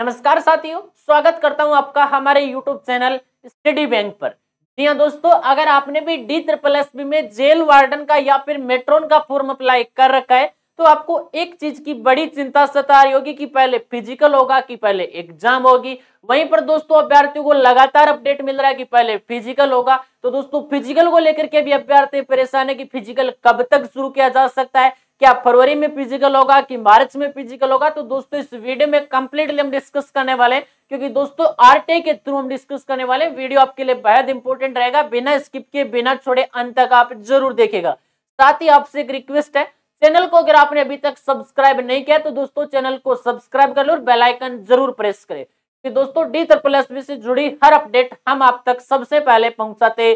नमस्कार साथियों स्वागत करता हूं आपका हमारे YouTube चैनल स्टडी बैंक पर जी हाँ दोस्तों अगर आपने भी डी ट्रिपल एस बी में जेल वार्डन का या फिर मेट्रोन का फॉर्म अप्लाई कर रखा है तो आपको एक चीज की बड़ी चिंता सता रही होगी कि पहले फिजिकल होगा कि पहले एग्जाम होगी वहीं पर दोस्तों अभ्यर्थियों को लगातार अपडेट मिल रहा है कि पहले फिजिकल होगा तो दोस्तों फिजिकल को लेकर के भी अभ्यर्थी परेशान है कि फिजिकल कब तक शुरू किया जा सकता है क्या फरवरी में फिजिकल होगा कि मार्च में फिजिकल होगा तो दोस्तों इस वीडियो में कंप्लीटली हम डिस्कस करने वाले हैं क्योंकि दोस्तों आरटे के थ्रू हम डिस्कस करने वाले वीडियो आपके लिए बेहद इंपॉर्टेंट रहेगा बिना स्किप के बिना छोड़े अंत तक आप जरूर देखेगा साथ ही आपसे एक रिक्वेस्ट है चैनल को अगर आपने अभी तक सब्सक्राइब नहीं किया तो दोस्तों चैनल को सब्सक्राइब कर लो और बेलाइकन जरूर प्रेस करें कि दोस्तों डी तरपल से जुड़ी हर अपडेट हम आप तक सबसे पहले पहुंचाते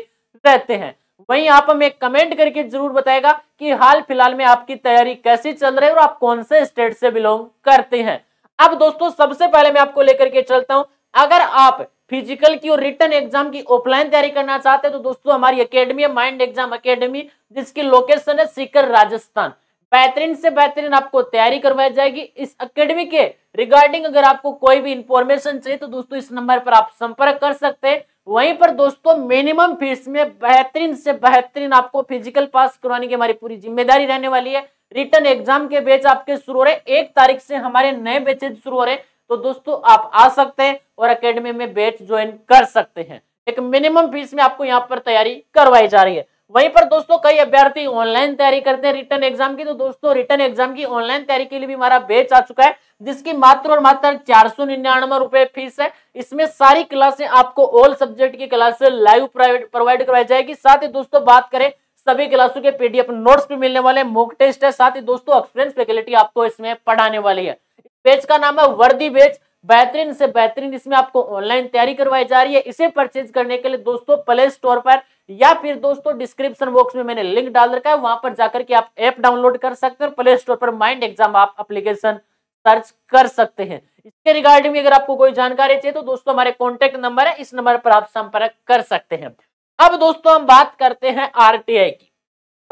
रहते हैं वहीं आप हमें कमेंट करके जरूर बताएगा कि हाल फिलहाल में आपकी तैयारी कैसी चल रही है और आप कौन से स्टेट से बिलोंग करते हैं अब दोस्तों सबसे पहले मैं आपको लेकर के चलता हूं अगर आप फिजिकल की और रिटर्न एग्जाम की ऑफलाइन तैयारी करना चाहते हैं तो दोस्तों हमारी अकेडमी है माइंड एग्जाम अकेडमी जिसकी लोकेशन है सीकर राजस्थान बेहतरीन से बेहतरीन आपको तैयारी करवाई जाएगी इस अकेडमी के रिगार्डिंग अगर आपको कोई भी इंफॉर्मेशन चाहिए तो दोस्तों इस नंबर पर आप संपर्क कर सकते हैं वहीं पर दोस्तों मिनिमम फीस में बेहतरीन से बेहतरीन आपको फिजिकल पास करवाने की हमारी पूरी जिम्मेदारी रहने वाली है रिटर्न एग्जाम के बेच आपके शुरू हो रहे एक तारीख से हमारे नए बेचेज शुरू हो रहे तो दोस्तों आप आ सकते हैं और अकेडमी में बेच ज्वाइन कर सकते हैं एक मिनिमम फीस में आपको यहाँ पर तैयारी करवाई जा रही है वहीं पर दोस्तों कई अभ्यर्थी ऑनलाइन तैयारी करते हैं रिटर्न एग्जाम की तो दोस्तों रिटर्न एग्जाम की ऑनलाइन तैयारी के लिए भी हमारा बेच आ चुका है जिसकी मात्र और मात्र चार सौ निन्यानवे रुपए फीस है इसमें सारी क्लासें आपको ऑल सब्जेक्ट की क्लासे लाइव प्रोवाइड करवाई जाएगी साथ ही दोस्तों बात करें सभी क्लासों के पीडीएफ नोट्स भी मिलने वाले मॉक टेस्ट है साथ ही दोस्तों एक्सपीरियंस फैकल्टी आपको इसमें पढ़ाने वाली है बेच का नाम है वर्दी बेच बेहतरीन से बेहतरीन इसमें आपको ऑनलाइन तैयारी करवाई जा रही है इसे परचेज करने के लिए दोस्तों प्ले स्टोर पर या फिर दोस्तों डिस्क्रिप्शन बॉक्स में मैंने लिंक डाल रखा है वहां पर जाकर के आप ऐप डाउनलोड कर सकते हैं और प्ले स्टोर पर माइंड एग्जाम आप एप्लीकेशन सर्च कर सकते हैं इसके रिगार्डिंग अगर आपको कोई जानकारी चाहिए तो दोस्तों हमारे कॉन्टेक्ट नंबर है इस नंबर पर आप संपर्क कर सकते हैं अब दोस्तों हम बात करते हैं आर की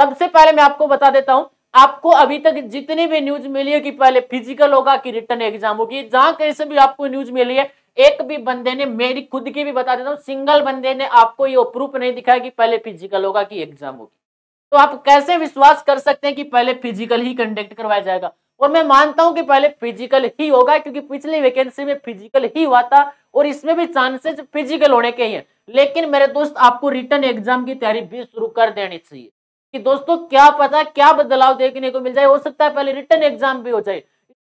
सबसे पहले मैं आपको बता देता हूं आपको अभी तक जितनी भी न्यूज मिली है कि पहले फिजिकल होगा कि रिटर्न एग्जाम होगी जहां कहीं से भी आपको न्यूज मिली है एक भी बंदे ने मेरी खुद की भी बता देता हूँ सिंगल बंदे ने आपको ये प्रूफ नहीं दिखाया कि पहले फिजिकल होगा कि एग्जाम होगी तो आप कैसे विश्वास कर सकते हैं कि पहले फिजिकल ही कंडक्ट करवाया जाएगा और मैं मानता हूं कि पहले फिजिकल ही होगा क्योंकि पिछली वैकेंसी में फिजिकल ही हुआ था और इसमें भी चांसेस फिजिकल होने के ही हैं लेकिन मेरे दोस्त आपको रिटर्न एग्जाम की तैयारी भी शुरू कर देनी चाहिए कि दोस्तों क्या पता क्या बदलाव देखने को मिल जाए हो सकता है पहले रिटर्न एग्जाम भी हो जाए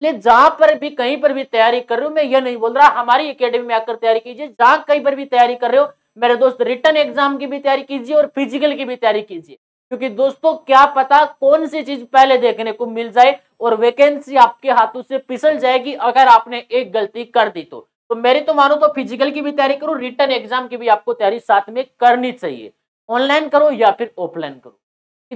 इसलिए जहां पर भी कहीं पर भी तैयारी कर रहे हो मैं ये नहीं बोल रहा हमारी अकेडमी में आकर तैयारी कीजिए जहां कहीं पर भी तैयारी कर रहे हो मेरे दोस्त रिटर्न एग्जाम की भी तैयारी कीजिए और फिजिकल की भी तैयारी कीजिए क्योंकि दोस्तों क्या पता कौन सी चीज पहले देखने को मिल जाए और वैकेंसी आपके हाथों से पिसल जाएगी अगर आपने एक गलती कर दी तो तो मेरी तो मानो तो फिजिकल की भी तैयारी करो रिटर्न एग्जाम की भी आपको तैयारी साथ में करनी चाहिए ऑनलाइन करो या फिर ऑफलाइन करो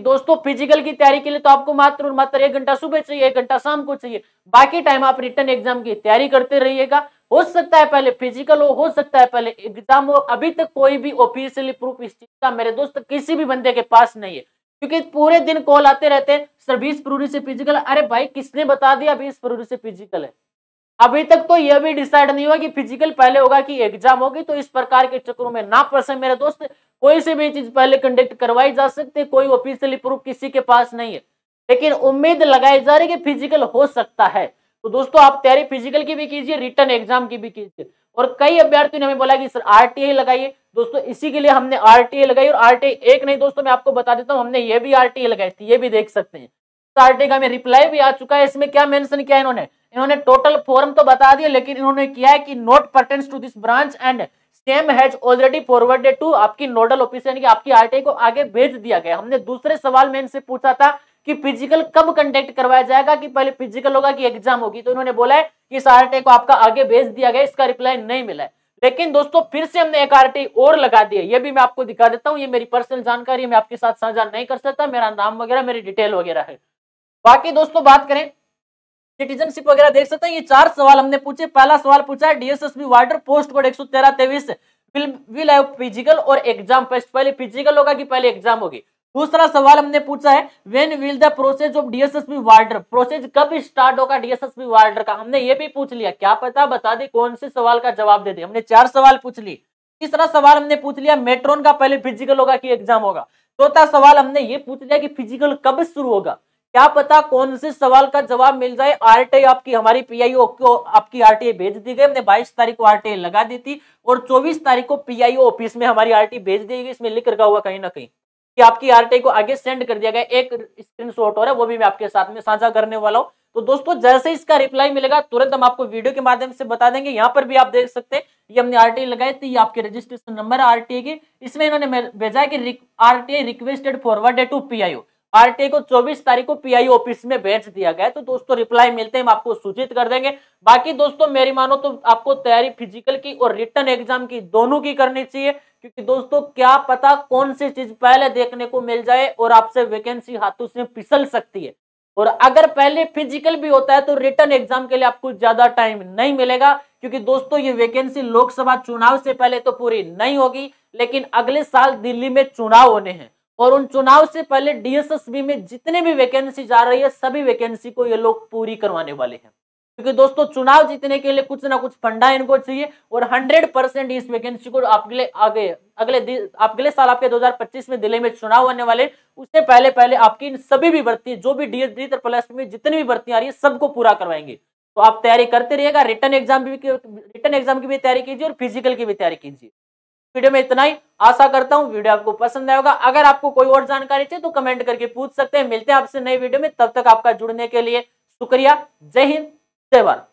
दोस्तों फिजिकल की तैयारी के लिए तो आपको मात्र और मात्र एक घंटा सुबह चाहिए एक घंटा शाम को चाहिए बाकी टाइम आप रिटर्न एग्जाम की तैयारी करते रहिएगा हो सकता है पहले फिजिकल हो हो सकता है पहले एग्जाम हो अभी तक कोई भी ऑफिशियली प्रूफ इस चीज का मेरे दोस्त किसी भी बंदे के पास नहीं है क्योंकि पूरे दिन कॉल आते रहते हैं सर बीस फरवरी से फिजिकल अरे भाई किसने बता दिया बीस फरवरी से फिजिकल है अभी तक तो यह भी डिसाइड नहीं हुआ कि फिजिकल पहले होगा कि एग्जाम होगी तो इस प्रकार के चक्रों में ना फंसे मेरे दोस्त कोई से भी चीज पहले कंडक्ट करवाई जा सकती है कोई ऑफिशियली प्रूफ किसी के पास नहीं है लेकिन उम्मीद लगाई जा रही है कि फिजिकल हो सकता है तो दोस्तों आप तैयारी फिजिकल की भी कीजिए रिटर्न एग्जाम की भी कीजिए और कई अभ्यर्थियों ने हमें बोला कि सर आरटीए लगाइए दोस्तों इसी के लिए हमने आरटीए लगाई और आरटीए एक नहीं दोस्तों मैं आपको बता देता हूँ हमने ये भी आरटीए लगाई थी ये भी देख सकते हैं तो का हमें रिप्लाई भी आ चुका है इसमें क्या मेंशन किया इन्होंने इन्होंने टोटल फॉर्म तो बता दिया लेकिन इन्होंने किया है कि not pertains to this branch and same has already forwarded टू आपकी नोडल यानी कि आपकी आरटीआई को आगे भेज दिया गया हमने दूसरे सवाल में इनसे पूछा था कि फिजिकल कब कंडक्ट करवाया जाएगा कि पहले फिजिकल होगा कि एग्जाम होगी तो इन्होंने बोला है कि इस आरटीआई को आपका आगे भेज दिया गया इसका रिप्लाई नहीं मिला है लेकिन दोस्तों फिर से हमने एक आरटी और लगा दिया ये भी मैं आपको दिखा देता हूँ ये मेरी पर्सनल जानकारी मैं आपके साथ साझा नहीं कर सकता मेरा नाम वगैरह मेरी डिटेल वगैरह है बाकी दोस्तों बात करें सिटीजनशिप वगैरह देख सकते हैं ये चार सवाल हमने पूछे पहला सवाल पूछा है डीएसएसबी वार्डर पोस्ट कोड एक सौ तेरह तेवीस विल हैव फिजिकल और एग्जाम फर्स्ट पहले फिजिकल होगा कि पहले एग्जाम होगी दूसरा सवाल हमने पूछा है when will the process of DSSB warder process कब स्टार्ट होगा डीएसएसबी वार्डर का हमने ये भी पूछ लिया क्या पता बता दे कौन से सवाल का जवाब दे दे हमने चार सवाल पूछ लिए तीसरा सवाल हमने पूछ लिया मेट्रोन का पहले फिजिकल होगा कि एग्जाम होगा चौथा सवाल हमने ये पूछ लिया कि फिजिकल कब शुरू होगा क्या पता कौन से सवाल का जवाब मिल जाए आरटीआई आपकी हमारी पीआईओ को आपकी आरटीआई भेज दी गई हमने 22 तारीख को आरटीआई लगा दी थी और 24 तारीख को पीआईओ ऑफिस में हमारी आरटीआई भेज दी गई इसमें लिख रखा हुआ कहीं ना कहीं कि आपकी आरटीआई को आगे सेंड कर दिया गया एक स्क्रीनशॉट और है वो भी मैं आपके साथ में साझा करने वाला हूँ तो दोस्तों जैसे इसका रिप्लाई मिलेगा तुरंत हम आपको वीडियो के माध्यम से बता देंगे यहाँ पर भी आप देख सकते हैं ये हमने आरटीआई लगाई थी ये आपके रजिस्ट्रेशन नंबर आरटीआई की इसमें इन्होंने भेजा है कि RTI requested forward to PIO RTI को 24 तारीख को पीआई ऑफिस में भेज दिया गया तो दोस्तों रिप्लाई मिलते हैं हम आपको सूचित कर देंगे बाकी दोस्तों मेरी मानो तो आपको तैयारी फिजिकल की और रिटर्न एग्जाम की दोनों की करनी चाहिए क्योंकि दोस्तों क्या पता कौन सी चीज पहले देखने को मिल जाए और आपसे वैकेंसी हाथों से फिसल सकती है और अगर पहले फिजिकल भी होता है तो रिटर्न एग्जाम के लिए आपको ज्यादा टाइम नहीं मिलेगा क्योंकि दोस्तों ये वैकेंसी लोकसभा चुनाव से पहले तो पूरी नहीं होगी लेकिन अगले साल दिल्ली में चुनाव होने हैं और उन चुनाव से पहले डीएसएसबी में जितने भी वैकेंसी जा रही है सभी वैकेंसी को ये लोग पूरी करवाने वाले हैं क्योंकि दोस्तों चुनाव जीतने के लिए कुछ ना कुछ फंडा इनको चाहिए और 100 परसेंट इस वैकेंसी को आपके लिए आगे अगले अगले साल आपके 2025 में दिल्ली में चुनाव होने वाले उससे पहले पहले आपकी इन सभी भी भर्ती जो भी डीएसडी प्लस में जितनी भी भर्ती आ रही है सबको पूरा करवाएंगे तो आप तैयारी करते रहिएगा रिटर्न एग्जाम रिटर्न एग्जाम की भी तैयारी कीजिए और फिजिकल की भी तैयारी कीजिए वीडियो में इतना ही आशा करता हूँ वीडियो आपको पसंद आएगा अगर आपको कोई और जानकारी चाहिए तो कमेंट करके पूछ सकते हैं मिलते हैं आपसे नई वीडियो में तब तक आपका जुड़ने के लिए शुक्रिया जय हिंद जय भारत